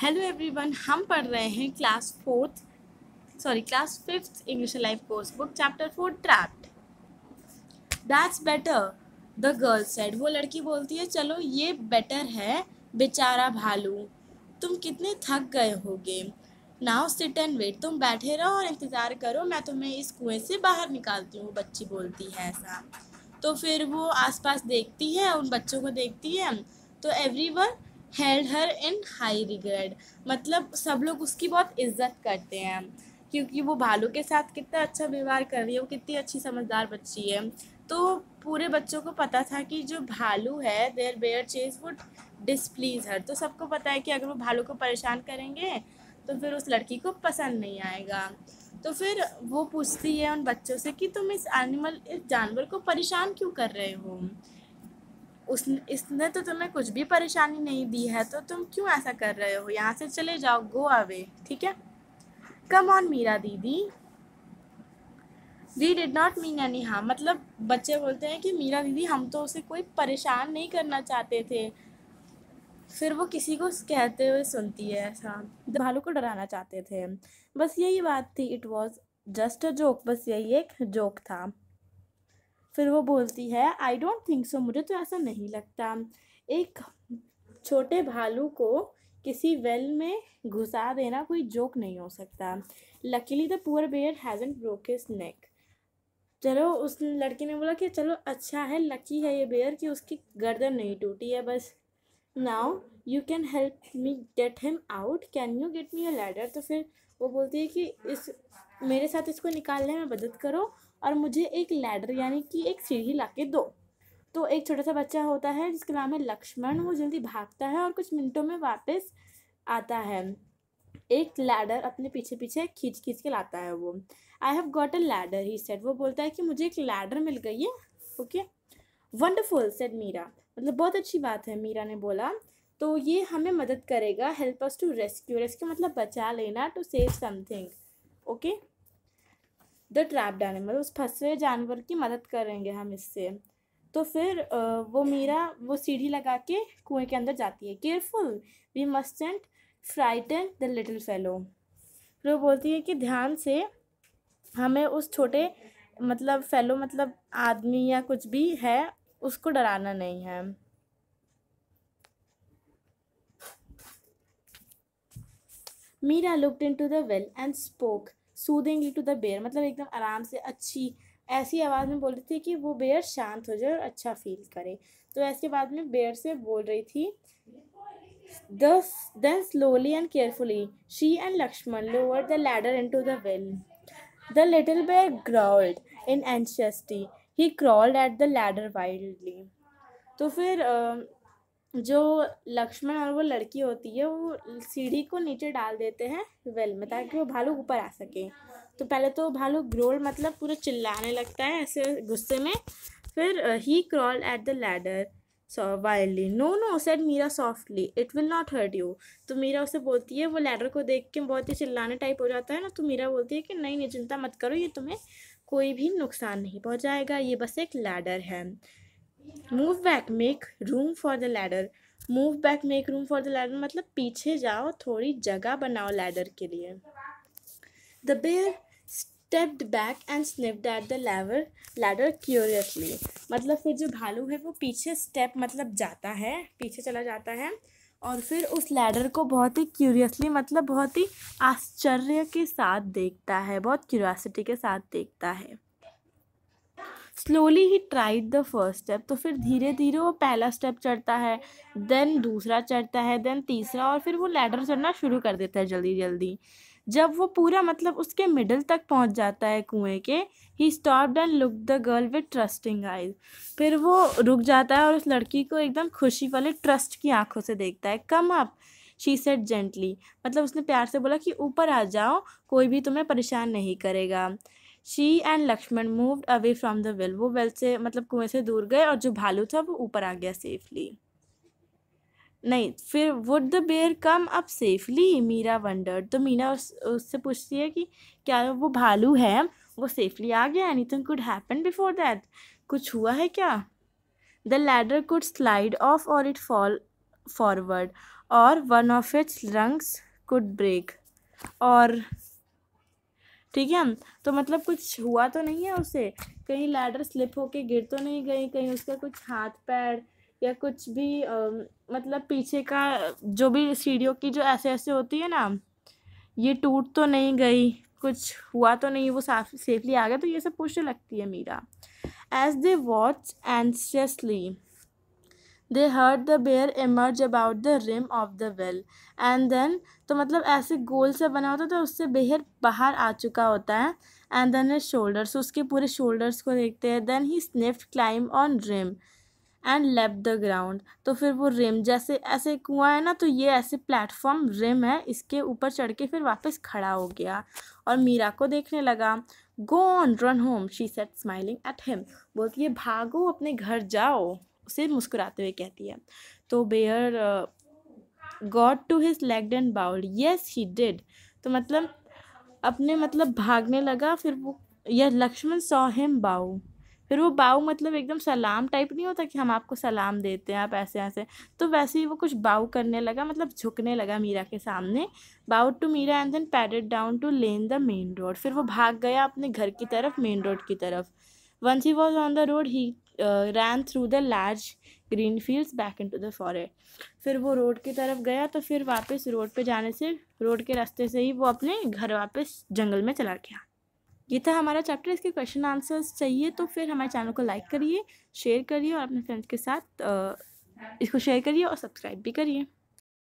hello everyone हम पढ़ रहे हैं class fourth sorry class fifth English life course book chapter four trapped that's better the girl said वो लड़की बोलती है चलो ये बेटर है बेचारा भालू तुम कितने थक गए होगे नाउ सिट एंड वेट तुम बैठे रहो और इंतज़ार करो मैं तुम्हें इस कुएं से बाहर निकालती हूँ बच्ची बोलती है ऐसा तो फिर वो आसपास देखती है उन बच्चों को देखती है तो everyone held her in high regard मतलब सब लोग उसकी बहुत इज्जत करते हैं क्योंकि वो भालू के साथ कितना अच्छा व्यवहार कर रही है वो कितनी अच्छी समझदार बच्ची है तो पूरे बच्चों को पता था कि जो भालू है there bear chase would displease her तो सबको पता है कि अगर वो भालू को परेशान करेंगे तो फिर उस लड़की को पसंद नहीं आएगा तो फिर वो पूछती है उन बच्चों से कि तुम इस एनिमल इस जानवर को परेशान क्यों कर रहे हो उस इसने तो तुम्हें कुछ भी परेशानी नहीं दी है तो तुम क्यों ऐसा कर रहे हो यहाँ से चले जाओ गो अवे ठीक है कम ऑन मीरा दीदी we did not mean any हाँ मतलब बच्चे बोलते हैं कि मीरा दीदी हम तो उसे कोई परेशान नहीं करना चाहते थे फिर वो किसी को कहते हुए सुनती है ऐसा भालू को डराना चाहते थे बस यही बात थी it was just a joke बस यही एक जोक था फिर वो बोलती है आई डोंट थिंक सो मुझे तो ऐसा नहीं लगता एक छोटे भालू को किसी वेल में घुसा देना कोई जोक नहीं हो सकता luckily the poor bear hasn't broke his neck चलो उस लड़की ने बोला कि चलो अच्छा है लकी है ये बेयर कि उसकी गर्दन नहीं टूटी है बस now you can help me get him out can you get me a ladder तो फिर वो बोलती है कि इस मेरे साथ इसको निकालने में मदद करो और मुझे एक लैडर यानी कि एक सीढ़ी ला के दो तो एक छोटा सा बच्चा होता है जिसका नाम है लक्ष्मण वो जल्दी भागता है और कुछ मिनटों में वापस आता है एक लैडर अपने पीछे पीछे खींच खींच के लाता है वो I have got a ladder he said वो बोलता है कि मुझे एक लैडर मिल गई है ओके वंडरफुल सेट मीरा मतलब बहुत अच्छी बात है मीरा ने बोला तो ये हमें मदद करेगा help us to rescue rescue मतलब बचा लेना to save something okay the trapped animal उस फंसे हुए जानवर की मदद करेंगे हम इससे तो फिर वो मीरा वो सीढ़ी लगा के कुएं के अंदर जाती है careful we mustn't frighten the little fellow फिर वो बोलती है कि ध्यान से हमें उस छोटे मतलब फेलो मतलब आदमी या कुछ भी है उसको डराना नहीं है Meera looked into the well and spoke soothingly to the bear मतलब एकदम आराम से अच्छी ऐसी आवाज़ में बोल रही थी कि वो बेयर शांत हो जाए और अच्छा फील करे तो ऐसे बाद में बेयर से बोल रही थी thus then slowly and carefully she and Lakshman lower the ladder into the well the little bear growled in anxiety he growled at the ladder wildly तो फिर uh, जो लक्ष्मण और वो लड़की होती है वो सीढ़ी को नीचे डाल देते हैं वेल में ताकि वो भालू ऊपर आ सके तो पहले तो भालू ग्रोल मतलब पूरा चिल्लाने लगता है ऐसे गुस्से में फिर he growled at the ladder wildly no no said Meera softly it will not hurt you तो मीरा उसे बोलती है वो लैडर को देख के बहुत ही चिल्लाने टाइप हो जाता है ना तो मीरा बोलती है कि नहीं नहीं चिंता मत करो ये तुम्हें कोई भी नुकसान नहीं पहुंचाएगा ये बस एक लैडर है move back make room for the ladder move back make room for the ladder मतलब पीछे जाओ थोड़ी जगह बनाओ लैडर के लिए the bear stepped back and sniffed at the lever ladder curiously मतलब फिर जो भालू है वो पीछे स्टेप मतलब जाता है पीछे चला जाता है और फिर उस लैडर को बहुत ही क्यूरियसली मतलब बहुत ही आश्चर्य के साथ देखता है बहुत क्यूरियासिटी के साथ देखता है slowly he tried the first step तो फिर धीरे धीरे वो पहला स्टेप चढ़ता है देन दूसरा चढ़ता है देन तीसरा और फिर वो लैडर चढ़ना शुरू कर देता है जल्दी जल्दी जब वो पूरा मतलब उसके मिडल तक पहुंच जाता है कुएं के he stop and look the girl with trusting eyes फिर वो रुक जाता है और उस लड़की को एकदम खुशी वाले ट्रस्ट की आंखों से देखता है come up she said gently मतलब उसने प्यार से बोला कि ऊपर आ जाओ कोई भी तुम्हें परेशान नहीं करेगा she and Lakshman moved away from the well वो वेल से मतलब कुएं से दूर गए और जो भालू था वो ऊपर आ गया सेफली नहीं फिर would the bear come up safely Meera wonder तो मीना उस, उससे पूछती है कि क्या वो भालू है वो सेफली आ गया anything could happen before that कुछ हुआ है क्या the ladder could slide off और इट फॉल फॉरवर्ड और one of its rungs could break और ठीक है तो मतलब कुछ हुआ तो नहीं है उसे कहीं लैडर स्लिप होके गिर तो नहीं गई कहीं उसका कुछ हाथ पैर या कुछ भी आ, मतलब पीछे का जो भी सीढ़ियों की जो ऐसे ऐसे होती है ना ये टूट तो नहीं गई कुछ हुआ तो नहीं वो साफ सेफली आ गया तो ये सब पूछने लगती है Meera as they watch anxiously they heard the bear emerge about the rim of the well and then तो मतलब ऐसे गोल से बना होता है तो उससे बेहर बाहर आ चुका होता है एंड देन हिज शोल्डर्स उसके पूरे शोल्डर्स को देखते हैं then he sniffed climb on rim and leap the ground तो फिर वो रिम जैसे ऐसे कुआँ है ना तो ये ऐसे प्लेटफॉर्म रिम है इसके ऊपर चढ़ के फिर वापस खड़ा हो गया और मीरा को देखने लगा go on run home she sat smiling at him बोलती है भागो अपने घर जाओ उसे मुस्कुराते हुए कहती है तो bear got to his legs and bowed yes he did तो मतलब अपने मतलब भागने लगा फिर वो यह लक्ष्मण सॉ हिम बाऊ फिर वो बाऊ मतलब एकदम सलाम टाइप नहीं होता कि हम आपको सलाम देते हैं आप ऐसे ऐसे तो वैसे ही वो कुछ बाऊ करने लगा मतलब झुकने लगा मीरा के सामने bow to Meera and then padded down to lane the main road फिर वो भाग गया अपने घर की तरफ मेन रोड की तरफ Once he was on the road, he uh, ran through the large green fields back into to the फिर वो रोड की तरफ गया तो फिर वापस रोड पे जाने से रोड के रास्ते से ही वो अपने घर वापस जंगल में चला गया ये था हमारा चैप्टर इसके क्वेश्चन आंसर्स चाहिए तो फिर हमारे चैनल को लाइक करिए शेयर करिए और अपने फ्रेंड्स के साथ uh, इसको शेयर करिए और सब्सक्राइब भी करिए